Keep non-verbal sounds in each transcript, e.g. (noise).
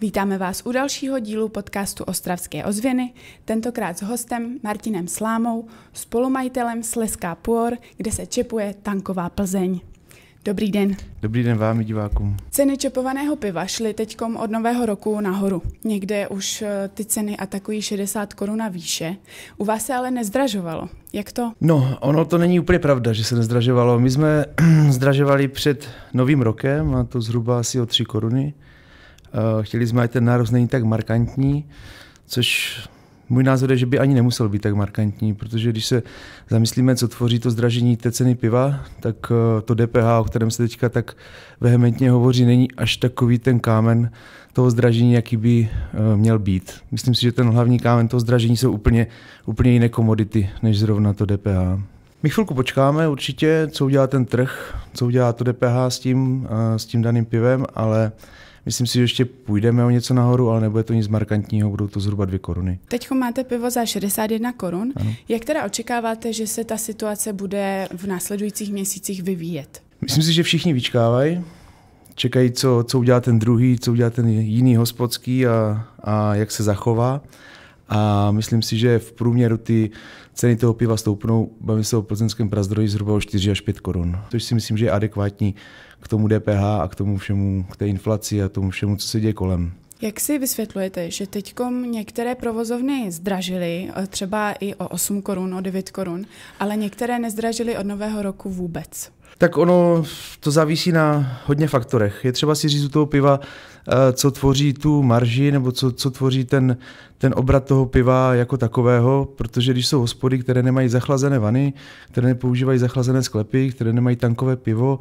Vítáme vás u dalšího dílu podcastu Ostravské ozvěny, tentokrát s hostem Martinem Slámou, spolumajitelem Sleská Půr, kde se čepuje tanková Plzeň. Dobrý den. Dobrý den vám, divákům. Ceny čepovaného piva šly teďkom od nového roku nahoru. Někde už eh, ty ceny atakují 60 korun na výše. U vás se ale nezdražovalo. Jak to? No, ono to není úplně pravda, že se nezdražovalo. My jsme (clears throat) zdražovali před novým rokem, a to zhruba asi o 3 koruny. Eh, chtěli jsme, ať ten nárůst není tak markantní, což můj názor je, že by ani nemusel být tak markantní, protože když se zamyslíme, co tvoří to zdražení té ceny piva, tak eh, to DPH, o kterém se teďka tak vehementně hovoří, není až takový ten kámen toho zdražení, jaký by eh, měl být. Myslím si, že ten hlavní kámen toho zdražení jsou úplně, úplně jiné komodity, než zrovna to DPH. My chvilku počkáme určitě, co udělá ten trh, co udělá to DPH s tím, s tím daným pivem, ale Myslím si, že ještě půjdeme o něco nahoru, ale nebude to nic markantního, budou to zhruba dvě koruny. Teď máte pivo za 61 korun. Ano. Jak teda očekáváte, že se ta situace bude v následujících měsících vyvíjet? Myslím si, že všichni vyčkávají, čekají, co, co udělá ten druhý, co udělá ten jiný hospodský a, a jak se zachová a myslím si, že v průměru ty ceny toho piva stoupnou, bavím se o plzeňském prazdroji zhruba o 4 až 5 korun, což si myslím, že je adekvátní k tomu DPH a k tomu všemu, k té inflaci a tomu všemu, co se děje kolem. Jak si vysvětlujete, že teď některé provozovny zdražily e, třeba i o 8 korun, o 9 korun, ale některé nezdražily od nového roku vůbec? Tak ono to závisí na hodně faktorech. Je třeba si říct u toho piva, Eh, co tvoří tu marži nebo co, co tvoří ten, ten obrat toho piva jako takového, protože když jsou hospody, které nemají zachlazené vany, které nepoužívají zachlazené sklepy, které nemají tankové pivo,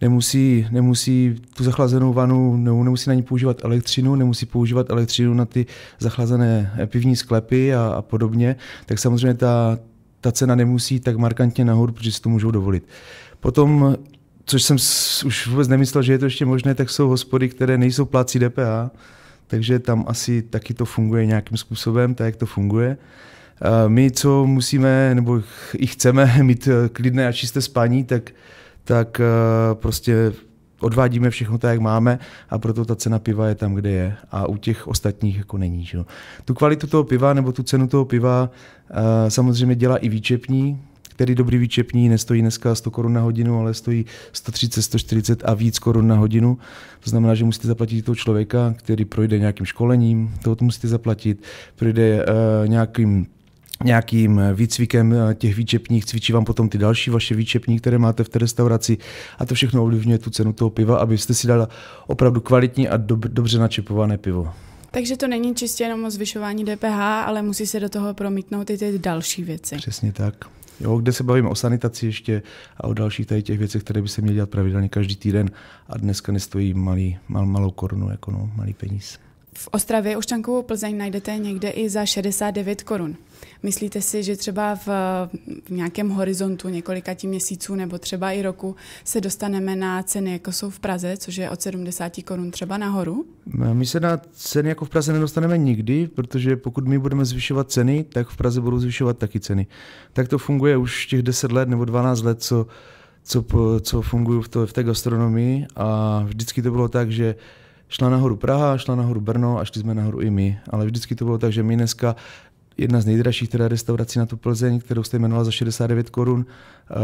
nemusí, nemusí tu zachlazenou vanu, nemusí na ní používat elektřinu, nemusí používat elektřinu na ty zachlazené eh, pivní sklepy a, a podobně, tak samozřejmě ta, ta cena nemusí tak markantně nahoru, protože si to můžou dovolit. Potom což jsem už vůbec nemyslel, že je to ještě možné, tak jsou hospody, které nejsou plácí DPH, takže tam asi taky to funguje nějakým způsobem, tak jak to funguje. My, co musíme, nebo i chceme (laughs) mít eh, klidné a čisté spaní, tak, tak eh, prostě odvádíme všechno tak, jak máme a proto ta cena piva je tam, kde je a u těch ostatních jako není. Že? Tu kvalitu toho piva nebo tu cenu toho piva eh, samozřejmě dělá i výčepní, který dobrý výčepní nestojí dneska 100 korun na hodinu, ale stojí 130, 140 a víc korun na hodinu. To znamená, že musíte zaplatit toho člověka, který projde nějakým školením, toho to musíte zaplatit, projde uh, nějakým nějakým eh, výcvikem eh, těch výčepních, cvičí vám potom ty další vaše výčepní, které máte v té restauraci a to všechno ovlivňuje tu cenu toho piva, abyste si dala opravdu kvalitní a dob- dobře načepované pivo. Takže to není čistě jenom o zvyšování DPH, ale musí se do toho promítnout i ty další věci. Přesně tak jo, kde se bavíme o sanitaci ještě a o dalších tady těch věcech, které by se měly dělat pravidelně každý týden a dneska nestojí malý, mal, malou korunu, jako no, malý peníz. V Ostravě už Plzeň najdete někde i za 69 korun. Myslíte si, že třeba v, v nějakém horizontu několika tím měsíců nebo třeba i roku se dostaneme na ceny, jako jsou v Praze, což je od 70 korun třeba nahoru? No, my se na ceny jako v Praze nedostaneme nikdy, protože pokud my budeme zvyšovat ceny, tak v Praze budou zvyšovat taky ceny. Tak to funguje už těch 10 let nebo 12 let, co, co, co funguju v, to, v té gastronomii a vždycky to bylo tak, že šla nahoru Praha, šla nahoru Brno a šli jsme nahoru i my. Ale vždycky to bylo tak, že my dneska jedna z nejdražších teda restaurací na tu Plzeň, kterou jste jmenovala za 69 korun, eh,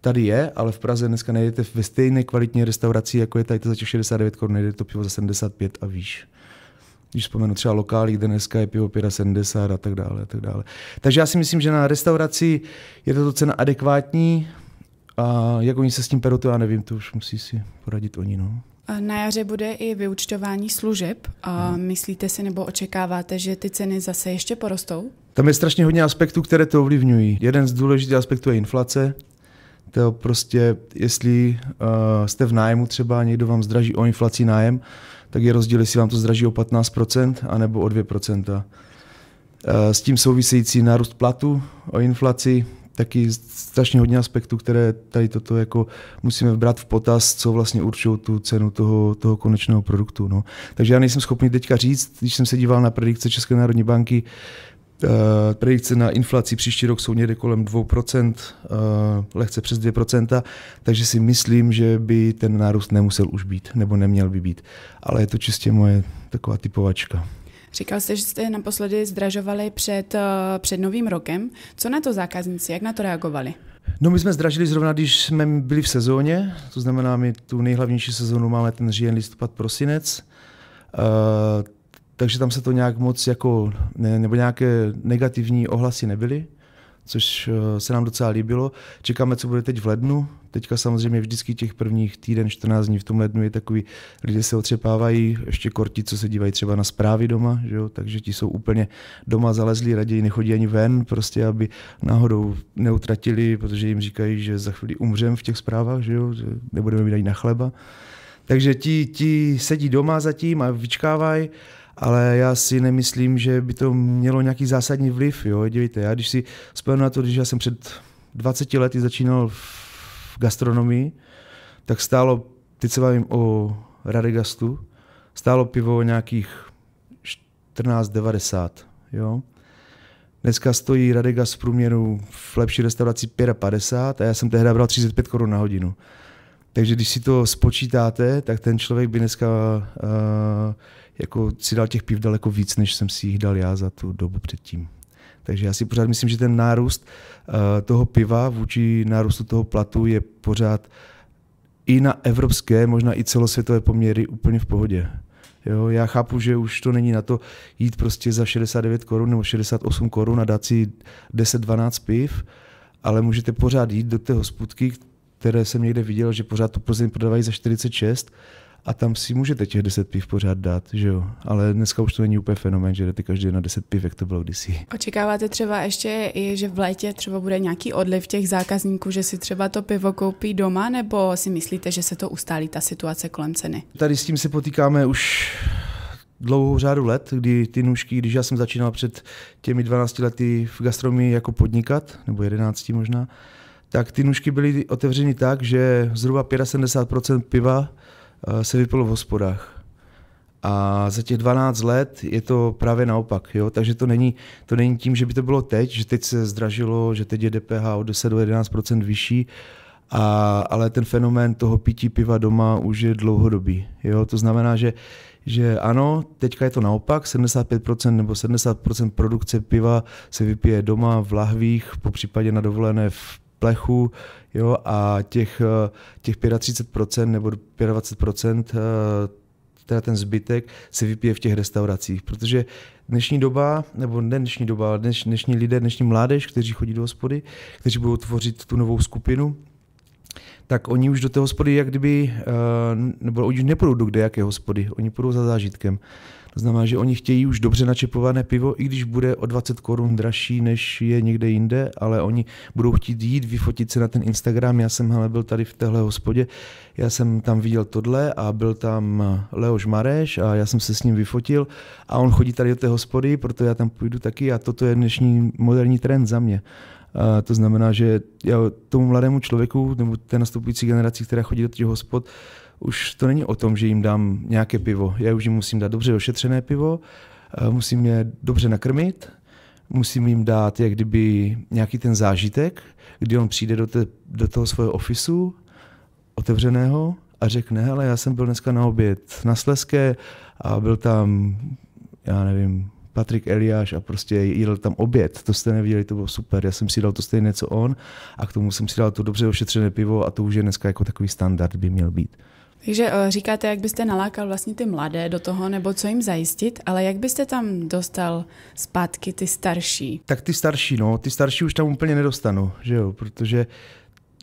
tady je, ale v Praze dneska nejdete ve stejné kvalitní restauraci, jako je tady to za těch 69 korun, najdete to pivo za 75 a výš. Když vzpomenu třeba lokály, kde dneska je pivo 75 a tak dále, a tak dále. Takže já si myslím, že na restauraci je tato cena adekvátní, a jak oni se s tím perou, to já nevím, to už musí si poradit oni. No. Na jaře bude i vyučtování služeb. A mhm. myslíte si nebo očekáváte, že ty ceny zase ještě porostou? Tam je strašně hodně aspektů, které to ovlivňují. Jeden z důležitých aspektů je inflace. To prostě, jestli eh, jste v nájmu třeba, někdo vám zdraží o inflaci nájem, tak je rozdíl, jestli vám to zdraží o 15% anebo o 2%. Eh, s tím související nárůst platu o inflaci, taky strašně hodně aspektů, které tady toto jako musíme brát v potaz, co vlastně určují tu cenu toho, toho konečného produktu. No. Takže já nejsem schopný teďka říct, když jsem se díval na predikce České národní banky, Uh, predikce na inflaci příští rok jsou někde kolem 2%, uh, eh, lehce přes 2%, takže si myslím, že by ten nárůst nemusel už být, nebo neměl by být. Ale je to čistě moje taková typovačka. Říkal jste, že jste naposledy zdražovali před, eh, před novým rokem. Co na to zákazníci, jak na to reagovali? No my jsme zdražili zrovna, když jsme byli v sezóně, to znamená, my tu nejhlavnější sezónu máme ten říjen, listopad, prosinec, uh, takže tam se to nějak moc jako, ne, nebo nějaké negativní ohlasy nebyly, což eh, se nám docela líbilo. Čekáme, co bude teď v lednu, Teďka samozřejmě vždycky těch prvních týden, 14 dní v tom lednu je takový, lidé se otřepávají, ještě korti, co se dívají třeba na zprávy doma, že jo? takže ti jsou úplně doma zalezlí, raději nechodí ani ven, prostě aby náhodou neutratili, protože jim říkají, že za chvíli umřem v těch zprávách, že jo? Že nebudeme mít ani na chleba. Takže ti, ti sedí doma zatím a vyčkávají, ale já si nemyslím, že by to mělo nějaký zásadní vliv. Jo? Dívejte, já když si vzpomínám na to, když já jsem před 20 lety začínal v gastronomii, tak stálo, teď se bavím o Radegastu, stálo pivo nějakých 14,90, jo. Dneska stojí Radegast v průměru v lepší restauraci 55 a já jsem tehdy bral 35 korun na hodinu. Takže když si to spočítáte, tak ten člověk by dneska uh, jako si dal těch piv daleko víc, než jsem si jich dal já za tu dobu předtím. Takže já si pořád myslím, že ten nárůst eh, toho piva vůči nárůstu toho platu je pořád i na evropské, možná i celosvětové poměry úplně v pohodě. Jo, já chápu, že už to není na to jít prostě za 69 korun nebo 68 korun a dát si 10-12 piv, ale můžete pořád jít do té hospodky, které jsem někde viděl, že pořád tu Plzeň prodávají za 46 a tam si můžete těch 10 piv pořád dát, že jo. Ale dneska už to není úplně fenomén, že jdete každý na 10 piv, jak to bylo kdysi. Očekáváte třeba ještě i, že v létě třeba bude nějaký odliv těch zákazníků, že si třeba to pivo koupí doma, nebo si myslíte, že se to ustálí ta situace kolem ceny? Tady s tím se potýkáme už dlouhou řádu let, kdy ty nůžky, když já jsem začínal před těmi 12 lety v gastronomii jako podnikat, nebo 11 možná, tak ty nůžky byly otevřeny tak, že zhruba 75% piva Eh, se vypil v hospodách. A za těch 12 let je to právě naopak. Jo? Takže to není, to není tím, že by to bylo teď, že teď se zdražilo, že teď je DPH o 10 do 11 vyšší, a, ale ten fenomén toho pití piva doma už je dlouhodobý. Jo? To znamená, že, že ano, teďka je to naopak, 75% nebo 70% produkce piva se vypije doma v lahvích, po případě na dovolené v plechu jo, a těch, eh, těch 35% nebo 25% eh, teda ten zbytek se vypije v těch restauracích, protože dnešní doba, nebo ne dnešní doba, ale dneš, dnešní lidé, dnešní mládež, kteří chodí do hospody, kteří budou tvořit tu novou skupinu, tak oni už do té hospody jak kdyby, eh, nebo oni už nepůjdou do kde jaké hospody, oni půjdou za zážitkem. To znamená, že oni chtějí už dobře načepované pivo, i když bude o 20 korun dražší, než je někde jinde, ale oni budou chtít jít, vyfotit se na ten Instagram. Já jsem hele, byl tady v téhle hospodě, já jsem tam viděl tohle a byl tam eh, Leoš Mareš a já jsem se s ním vyfotil a on chodí tady do té hospody, proto já tam půjdu taky a toto je dnešní moderní trend za mě. A to znamená, že já tomu mladému člověku nebo té nastupující generaci, která chodí do těch hospod, už to není o tom, že jim dám nějaké pivo. Já už jim musím dát dobře ošetřené pivo, eh, musím je dobře nakrmit, musím jim dát jak kdyby nějaký ten zážitek, kdy on přijde do, te, do toho svého ofisu otevřeného a řekne, hele, já jsem byl dneska na oběd na Sleské a byl tam, já nevím, Patrik Eliáš a prostě jídl tam oběd. To jste neviděli, to bylo super. Já jsem si dal to stejné, co on a k tomu jsem si dal to dobře ošetřené pivo a to už je dneska jako takový standard by měl být. Takže eh, říkáte, jak byste nalákal vlastně ty mladé do toho, nebo co jim zajistit, ale jak byste tam dostal zpátky ty starší? Tak ty starší, no, ty starší už tam úplně nedostanu, že jo, protože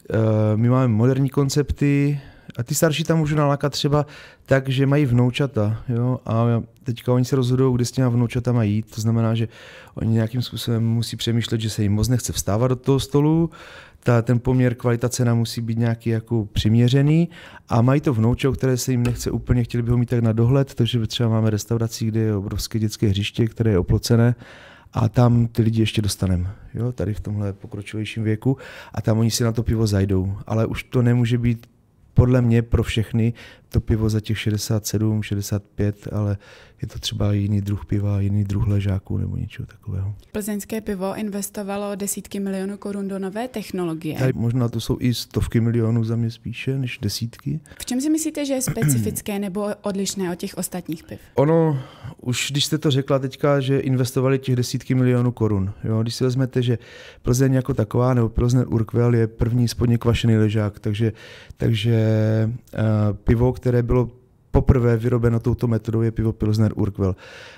uh, my máme moderní koncepty, a ty starší tam můžu nalákat třeba tak, že mají vnoučata. Jo? A teďka oni se rozhodují, kde s těma vnoučatama jít. To znamená, že oni nějakým způsobem musí přemýšlet, že se jim moc nechce vstávat do toho stolu. Ta, ten poměr kvalita cena musí být nějaký jako přiměřený. A mají to vnouče, které se jim nechce úplně, chtěli by ho mít tak na dohled, takže třeba máme restauraci, kde je obrovské dětské hřiště, které je oplocené a tam ty lidi ještě dostaneme, jo, tady v tomhle pokročilejším věku a tam oni si na to pivo zajdou, ale už to nemůže být podle mě pro všechny to pivo za těch 67, 65, ale je to třeba jiný druh piva, jiný druh ležáků nebo něčeho takového. Plzeňské pivo investovalo desítky milionů korun do nové technologie. Tady možná to jsou i stovky milionů za mě spíše než desítky. V čem si myslíte, že je specifické nebo odlišné od těch ostatních piv? Ono, už když jste to řekla teďka, že investovali těch desítky milionů korun. Jo? Když si vezmete, že Plzeň jako taková nebo Plzeň Urquell je první spodně kvašený ležák, takže, takže Eh, pivo, které bylo poprvé vyrobeno touto metodou, je pivo Pilsner Urquell.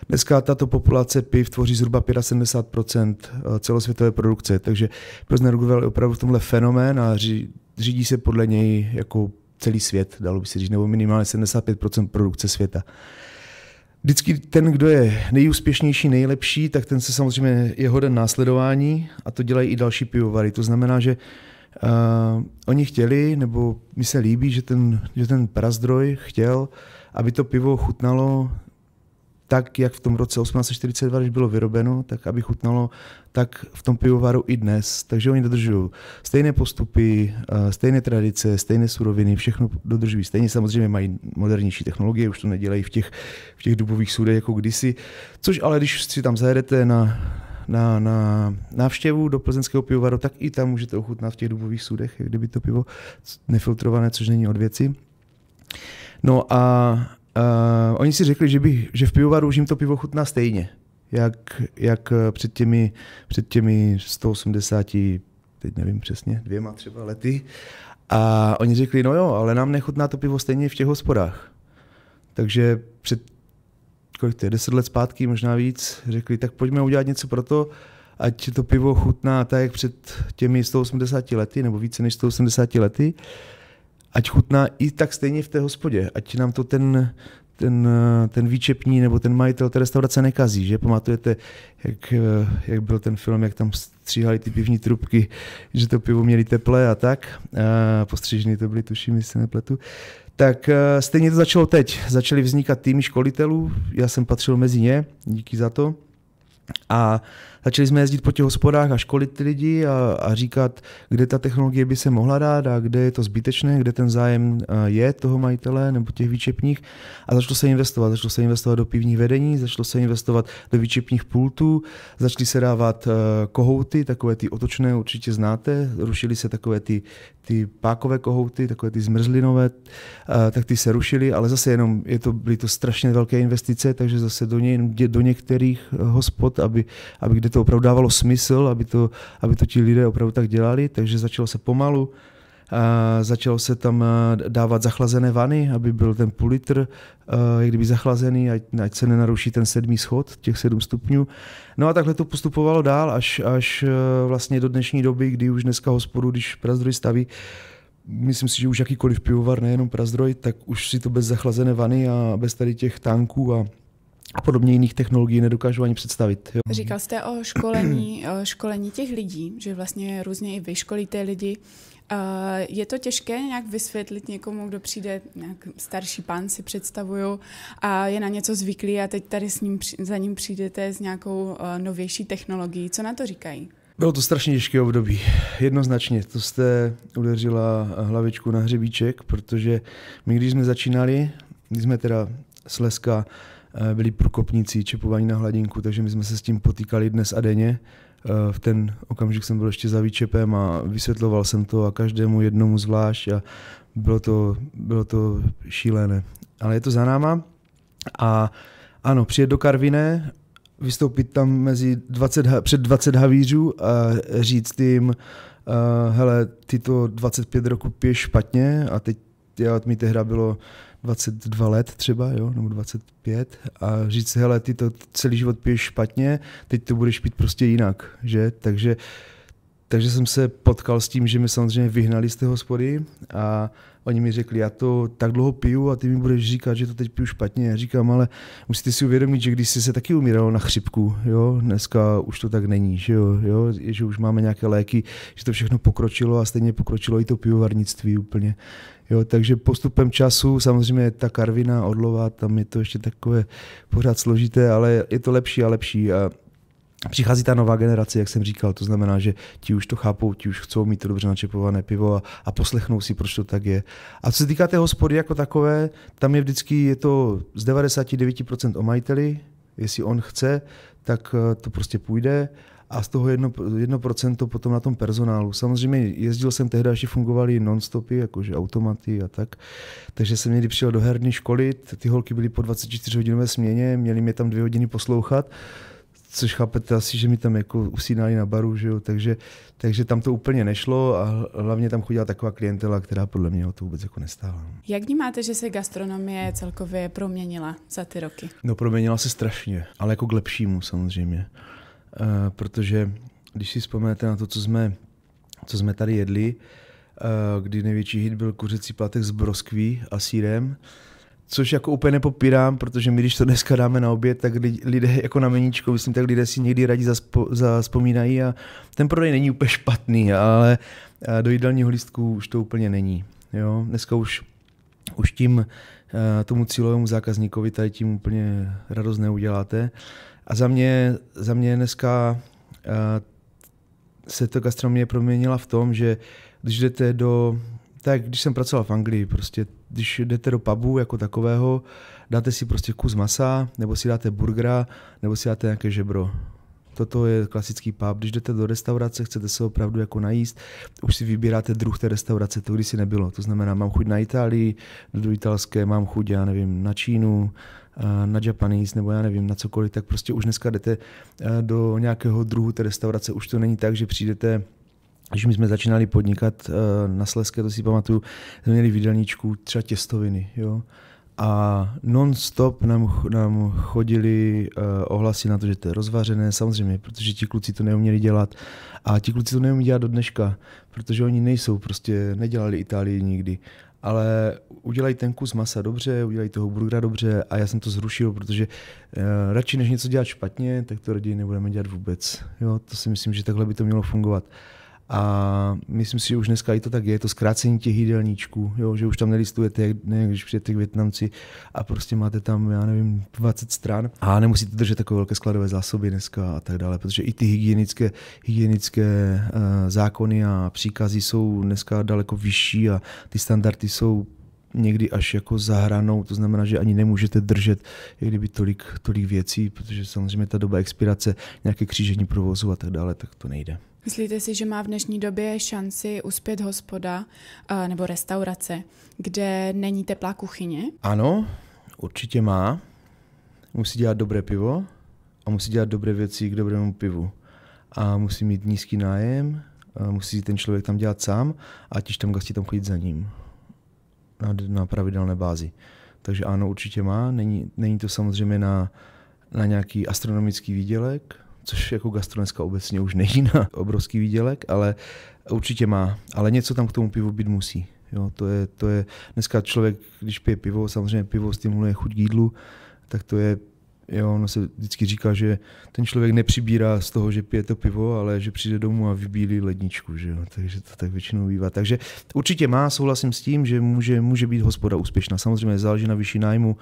Dneska tato populace piv tvoří zhruba 75 eh, celosvětové produkce, takže Pilsner Urquell je opravdu v tomhle fenomén a řídí se podle něj jako celý svět, dalo by se říct, nebo minimálně 75 produkce světa. Vždycky ten, kdo je nejúspěšnější, nejlepší, tak ten se samozřejmě je hoden následování a to dělají i další pivovary. To znamená, že uh, Uh, oni chtěli, nebo mi se líbí, že ten, že ten prazdroj chtěl, aby to pivo chutnalo tak, jak v tom roce 1842, když bylo vyrobeno, tak aby chutnalo tak v tom pivovaru i dnes. Takže oni dodržují stejné postupy, stejné tradice, stejné suroviny, všechno dodržují stejně. Samozřejmě mají modernější technologie, už to nedělají v těch, v těch dubových sudech jako kdysi. Což ale, když si tam zajedete na na, na návštěvu do plzeňského pivovaru, tak i tam můžete ochutnat v těch dubových sudech, jak kdyby to pivo nefiltrované, což není od věci. No a uh, oni si řekli, že, by, že v pivovaru už jim to pivo chutná stejně, jak, jak před, těmi, před těmi 180, teď nevím přesně, dvěma třeba lety. A oni řekli, no jo, ale nám nechutná to pivo stejně v těch hospodách. Takže před kolik to je, deset let zpátky, možná víc, řekli, tak pojďme udělat něco pro to, ať to pivo chutná tak, jak před těmi 180 lety, nebo více než 180 lety, ať chutná i tak stejně v té hospodě, ať nám to ten, ten, ten výčepní nebo ten majitel té restaurace nekazí, že? Pamatujete, jak, jak byl ten film, jak tam stříhali ty pivní trubky, že to pivo měli teplé a tak. A postřižny to byly, tuším, jestli nepletu tak eh, stejně to začalo teď. Začaly vznikat týmy školitelů, já jsem patřil mezi ně, díky za to. A začali jsme jezdit po těch hospodách a školit ty lidi a, a říkat, kde ta technologie by se mohla dát a kde je to zbytečné, kde ten zájem je toho majitele nebo těch výčepních. A začalo se investovat. Začalo se investovat do pivních vedení, začalo se investovat do výčepních pultů, začaly se dávat kohouty, takové ty otočné určitě znáte, rušily se takové ty, ty pákové kohouty, takové ty zmrzlinové, tak ty se rušily, ale zase jenom je to, byly to strašně velké investice, takže zase do, něj do některých hospod, aby, aby kde to opravdu dávalo smysl, aby to, aby to ti lidé opravdu tak dělali, takže začalo se pomalu. A začalo se tam dávat zachlazené vany, aby byl ten půl litr jak kdyby zachlazený, ať, ať se nenaruší ten sedmý schod, těch sedm stupňů. No a takhle to postupovalo dál až, až e, vlastně do dnešní doby, kdy už dneska hospodu, když Prazdroj staví, myslím si, že už jakýkoliv pivovar, nejenom Prazdroj, tak už si to bez zachlazené vany a bez tady těch tanků a a podobně jiných technologií nedokážu ani představit. Jo. Říkal jste o školení, (clears throat) o školení těch lidí, že vlastně různě i vyškolíte lidi. Je to těžké nějak vysvětlit někomu, kdo přijde, nějak starší pán si představuju, a je na něco zvyklý a teď tady s ním, za ním přijdete s nějakou eh, novější technologií. Co na to říkají? Bylo to strašně těžké období, jednoznačně. To jste udeřila hlavičku na hřebíček, protože my, když jsme začínali, když jsme teda Slezka Eh, byli průkopníci čepování na hladinku, takže my jsme se s tím potýkali dnes a denně. Eh, v ten okamžik jsem byl ještě za výčepem a vysvětloval jsem to a každému jednomu zvlášť a bylo to, bylo to šílené. Ale je to za náma a ano, přijet do Karviné, vystoupit tam mezi 20, před 20 havířů a říct jim, eh, hele, ty to 25 roku piješ špatně a teď já, mi hra bylo 22 let třeba, jo, nebo 25 a říct hele, ty to celý život piješ špatně, teď to budeš pít prostě jinak, že? Takže uh, takže jsem se potkal s tím, že mi samozřejmě vyhnali z té hospody a oni mi řekli, já to tak dlouho piju a ty mi budeš říkat, že to teď piju špatně. Já říkám, ale musíte si uvědomit, že když jsi se taky umíral na chřipku, jo, dneska už to tak není, že jo, jo, že už máme nějaké léky, že to všechno pokročilo a stejně pokročilo i to pivovarnictví úplně. Jo, takže postupem času, samozřejmě ta karvina, odlova, tam je to ještě takové pořád složité, ale je to lepší a lepší. A Přichází ta nová generace, jak jsem říkal, to znamená, že ti už to chápou, ti už chcou mít to dobře načepované pivo a, a poslechnou si, proč to tak je. A co se týká té hospody jako takové, tam je vždycky, je to z 99% o majiteli, jestli on chce, tak eh, to prostě půjde a z toho jedno, jedno procento potom na tom personálu. Samozřejmě jezdil jsem tehdy, že fungovaly non-stopy, jakože automaty a tak, takže jsem někdy přijel do herny školit, ty holky byly po 24 hodinové směně, měli mě tam dvě hodiny poslouchat, což chápete asi, že mi tam jako usínali na baru, že jo? Takže, takže tam to úplně nešlo a hlavně tam chodila taková klientela, která podle mě o to vůbec jako nestála. Jak vnímáte, že se gastronomie celkově proměnila za ty roky? No proměnila se strašně, ale jako k lepšímu samozřejmě. e, protože když si vzpomenete na to, co jsme, co jsme tady jedli, e, kdy největší hit byl kuřecí platek s broskví a sírem, Což jako úplně nepopírám, protože my když to dneska dáme na oběd, tak lidé jako na meníčko, myslím, tak lidé si někdy radí zaspomínají a ten prodej není úplně špatný, ale eh, do jídelního lístku už to úplně není. Jo? Dneska už, už tím eh, tomu cílovému zákazníkovi tady tím úplně radost neuděláte. A za mě, za mě dneska eh, se to gastronomie proměnila v tom, že když jdete do... Tak když jsem pracoval v Anglii, prostě když jdete do pubu jako takového, dáte si prostě kus masa, nebo si dáte burgera, nebo si dáte nějaké žebro. Toto je klasický pub. Když jdete do restaurace, chcete se opravdu jako najíst, už si vybíráte druh té restaurace, to si nebylo. To znamená, mám chuť na Itálii, do italské, mám chuť, já nevím, na Čínu, eh, na Japanese nebo já nevím, na cokoliv, tak prostě už dneska jdete eh, do nějakého druhu té restaurace. Už to není tak, že přijdete když my jsme začínali podnikat eh, na Sleské, to si pamatuju, jsme měli v třeba těstoviny, jo. A non-stop nám, nám chodili uh, ohlasy na to, že to je rozvařené, samozřejmě, protože ti kluci to neuměli dělat. A ti kluci to neumí dělat do dneška, protože oni nejsou, prostě nedělali Itálii nikdy. Ale udělají ten kus masa dobře, udělají toho burgera dobře a já jsem to zrušil, protože uh, radši než něco dělat špatně, tak to raději nebudeme dělat vůbec. Jo, to si myslím, že takhle by to mělo fungovat. Uh, a myslím si, že už dneska i to tak je, to zkrácení těch jídelníčků, jo, že už tam nelistujete, jak, ne, když přijete k Větnamci a prostě máte tam, já nevím, 20 stran a nemusíte držet takové velké skladové zásoby dneska a tak dále, protože i ty hygienické, hygienické uh, zákony a příkazy jsou dneska daleko vyšší a ty standardy jsou někdy až jako za hranou, to znamená, že ani nemůžete držet jak kdyby tolik, tolik věcí, protože samozřejmě ta doba expirace, nějaké křížení provozu a tak dále, tak to nejde. Myslíte si, že má v dnešní době šanci uspět hospoda eh, nebo restaurace, kde není teplá kuchyně? Ano, určitě má. Musí dělat dobré pivo a musí dělat dobré věci k dobrému pivu. A musí mít nízký nájem, a musí ten člověk tam dělat sám a tiž tam gasti tam chodit za ním na, na pravidelné bázi. Takže ano, určitě má. Není, není to samozřejmě na, na nějaký astronomický výdělek, což jako gastro dneska obecně už není na obrovský výdělek, ale určitě má. Ale něco tam k tomu pivu být musí. Jo, to je, to je, dneska člověk, když pije pivo, samozřejmě pivo stimuluje chuť k jídlu, tak to je Jo, ono se vždycky říká, že ten člověk nepřibírá z toho, že pije to pivo, ale že přijde domů a vybílí ledničku, že jo? takže to tak většinou bývá. Takže určitě má, souhlasím s tím, že může, může být hospoda úspěšná. Samozřejmě záleží na vyšší nájmu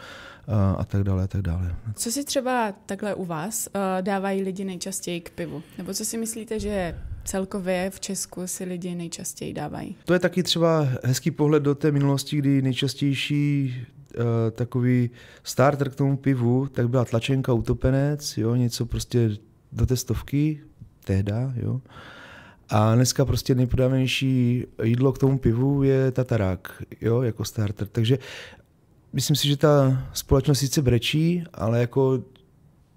a, a tak dále, a tak dále. Co si třeba takhle u vás uh, dávají lidi nejčastěji k pivu? Nebo co si myslíte, že celkově v Česku si lidi nejčastěji dávají? To je taky třeba hezký pohled do té minulosti, kdy nejčastější Eh, takový starter k tomu pivu, tak byla tlačenka, utopenec, jo, něco prostě do testovky, tehda, jo. A dneska prostě nejprodávanější jídlo k tomu pivu je tatarák, jo, jako starter. Takže myslím si, že ta společnost sice brečí, ale jako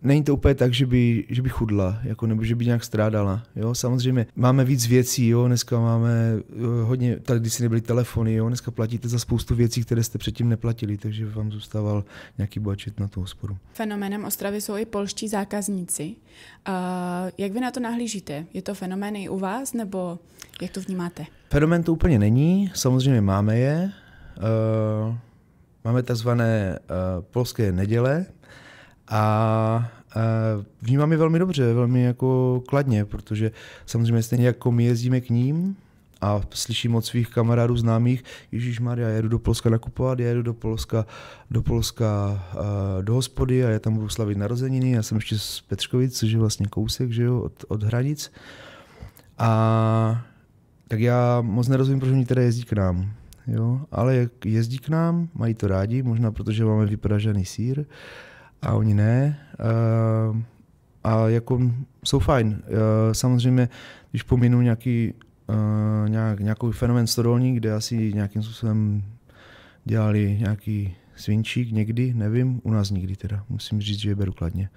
není to úplně tak, že by, že by chudla, jako, nebo že by nějak strádala. Jo? Samozřejmě máme víc věcí, jo? dneska máme hodně, tady když si nebyly telefony, jo? dneska platíte za spoustu věcí, které jste předtím neplatili, takže vám zůstával nějaký budget na tu hospodu. Fenoménem Ostravy jsou i polští zákazníci. Uh, jak vy na to nahlížíte? Je to fenomén i u vás, nebo jak to vnímáte? Fenomén to úplně není, samozřejmě máme je. Uh, máme takzvané uh, polské neděle, a vnímám je velmi dobře, velmi jako kladně, protože samozřejmě stejně jako my jezdíme k ním, a slyším od svých kamarádů známých, Ježíš Maria, jedu do Polska nakupovat, já jedu do Polska, do Polska do hospody a já tam budu slavit narozeniny, já jsem ještě z Petřkovic, což je vlastně kousek že jo, od, od hranic. A tak já moc nerozumím, proč oni teda jezdí k nám. Jo? Ale jezdí k nám, mají to rádi, možná protože máme vypražený sír. Uh, a oni ne. Uh, a jako jsou fajn. Uh, samozřejmě, když pominu nějaký, uh, nějak, nějaký fenomen stodolní, kde asi nějakým způsobem dělali nějaký svinčík někdy, nevím, u nás nikdy teda. Musím říct, že je beru kladně.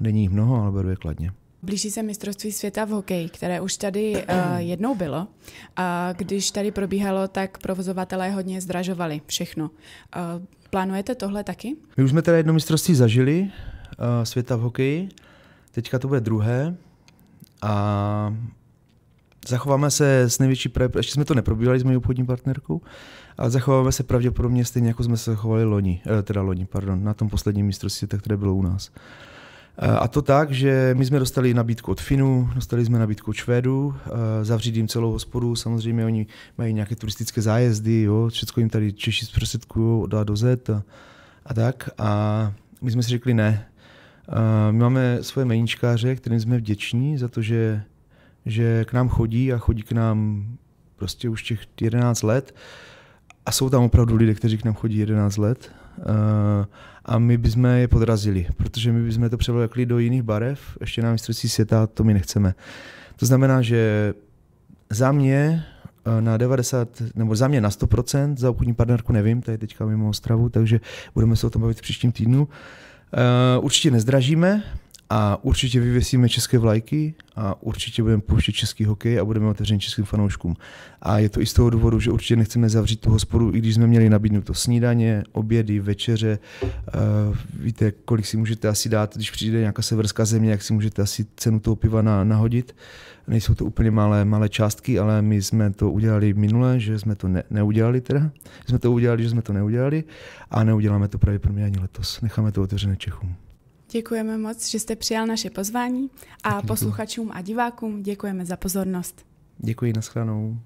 Není jich mnoho, ale beru je kladně. Blíží se mistrovství světa v hokeji, které už tady uh, jednou bylo. A když tady probíhalo, tak provozovatelé hodně zdražovali všechno. Uh, Plánujete tohle taky? My už jsme teda jedno mistrovství zažili uh, světa v hokeji, teďka to bude druhé a zachováme se s největší, pravdě... ještě jsme to neprobírali s mojí obchodní partnerkou, ale zachováme se pravděpodobně stejně, jako jsme se chovali loni, eh, teda loni, pardon, na tom posledním mistrovství, které bylo u nás. A to tak, že my jsme dostali nabídku od Finu, dostali jsme nabídku od Švédu, eh, zavřít jim celou hospodu, samozřejmě oni mají nějaké turistické zájezdy, jo, všechno jim tady Češi zprostředkují od A do Z a, a tak. A my jsme si řekli ne. Eh, my máme svoje meníčkáře, kterým jsme vděční za to, že, že k nám chodí a chodí k nám prostě už těch 11 let. A jsou tam opravdu lidé, kteří k nám chodí 11 let Eh, a my bychom je podrazili, protože my bychom to převlekli do jiných barev, ještě na mistrovství světa to my nechceme. To znamená, že za mě eh, na 90, nebo za mě na 100%, za obchodní partnerku nevím, to je teďka mimo Ostravu, takže budeme se o tom bavit v příštím týdnu. Eh, určitě nezdražíme, a určitě vyvěsíme české vlajky a určitě budeme pouštět český hokej a budeme otevřeni českým fanouškům. A je to i z toho důvodu, že určitě nechceme zavřít tu hospodu, i když jsme měli nabídnout to snídaně, obědy, večeře. Eh, víte, kolik si můžete asi dát, když přijde nějaká severská země, jak si můžete asi cenu toho piva nahodit. Nejsou to úplně malé, malé částky, ale my jsme to udělali minule, že jsme to ne, neudělali teda. Jsme to udělali, že jsme to neudělali a neuděláme to pravděpodobně ani letos. Necháme to otevřené Čechům. Děkujeme moc, že jste přijal naše pozvání a posluchačům a divákům děkujeme za pozornost. Děkuji, nashledanou.